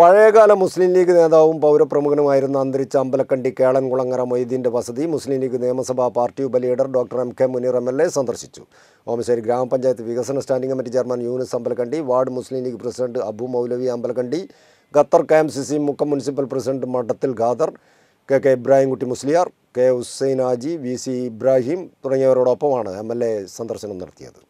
പഴയകാല മുസ്ലിം ലീഗ് നേതാവും പൗരപ്രമുഖനുമായിരുന്ന അന്തരിച്ച അമ്പലക്കണ്ടി കേളൻകുളങ്ങര മൊയ്തീൻ്റെ വസതി മുസ്ലിം ലീഗ് നിയമസഭാ പാർട്ടി ഉപലീഡർ doctor M K Muneer M L A സന്ദർശിച്ചു ഓമശ്ശേരി ഗ്രാമപഞ്ചായത്ത് വികസന standing committee chairman Yunis Ambalakkandi ward Muslim League president Abu Moulavi Ambalakkandi Qatar K M C C Mukkam municipal president Madathil Khader K K Ibrahimkutty Musliyar K Hussain Haji V C Ibrahim തുടങ്ങിയവരോടൊപ്പമാണ് എം എൽ എ സന്ദർശനം നടത്തിയത്